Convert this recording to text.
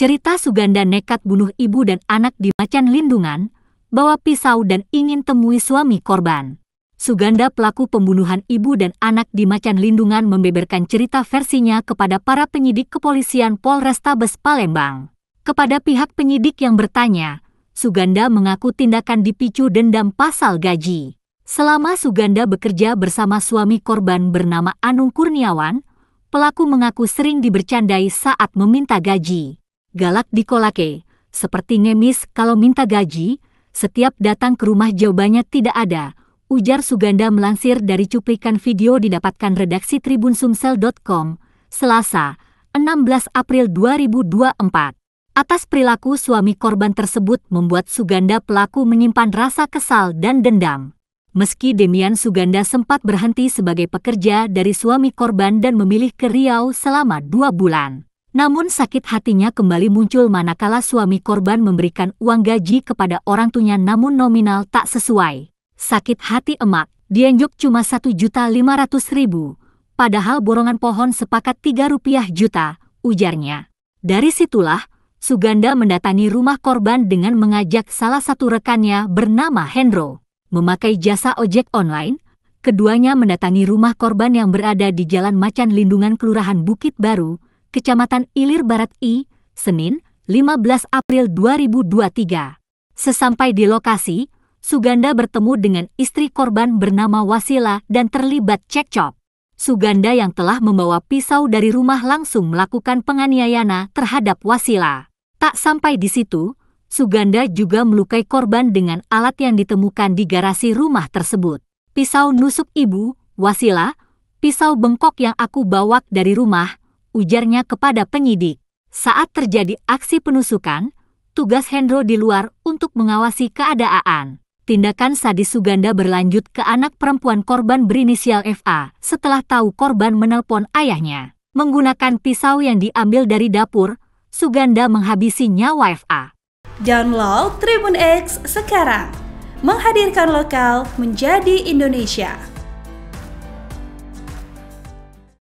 cerita Suganda nekat bunuh ibu dan anak di macan lindungan, bawa pisau dan ingin temui suami korban. Suganda pelaku pembunuhan ibu dan anak di Macan Lindungan membeberkan cerita versinya kepada para penyidik kepolisian Polrestabes Palembang. Kepada pihak penyidik yang bertanya, Suganda mengaku tindakan dipicu dendam pasal gaji. Selama Suganda bekerja bersama suami korban bernama Anung Kurniawan, pelaku mengaku sering dibercandai saat meminta gaji galak di kolake. seperti ngemis kalau minta gaji, setiap datang ke rumah jawabannya tidak ada, ujar Suganda melansir dari cuplikan video didapatkan redaksi Tribun Sumsel.com, Selasa, 16 April 2024. Atas perilaku suami korban tersebut membuat Suganda pelaku menyimpan rasa kesal dan dendam. Meski Demian Suganda sempat berhenti sebagai pekerja dari suami korban dan memilih ke Riau selama dua bulan. Namun sakit hatinya kembali muncul manakala suami korban memberikan uang gaji kepada orang tuanya namun nominal tak sesuai. Sakit hati emak, dianjuk cuma 1.500.000, padahal borongan pohon sepakat tiga rupiah juta, ujarnya. Dari situlah, Suganda mendatangi rumah korban dengan mengajak salah satu rekannya bernama Hendro. Memakai jasa ojek online, keduanya mendatangi rumah korban yang berada di Jalan Macan Lindungan Kelurahan Bukit Baru, Kecamatan Ilir Barat I, Senin, 15 April 2023. Sesampai di lokasi, Suganda bertemu dengan istri korban bernama Wasila dan terlibat cekcok. Suganda yang telah membawa pisau dari rumah langsung melakukan penganiayaan terhadap Wasila. Tak sampai di situ, Suganda juga melukai korban dengan alat yang ditemukan di garasi rumah tersebut. Pisau nusuk ibu, Wasila, pisau bengkok yang aku bawa dari rumah, ujarnya kepada penyidik. Saat terjadi aksi penusukan, tugas Hendro di luar untuk mengawasi keadaan. Tindakan sadis Suganda berlanjut ke anak perempuan korban berinisial FA setelah tahu korban menelpon ayahnya. Menggunakan pisau yang diambil dari dapur, Suganda menghabisi nyawa FA. Download Tribun X sekarang. Menghadirkan lokal menjadi Indonesia.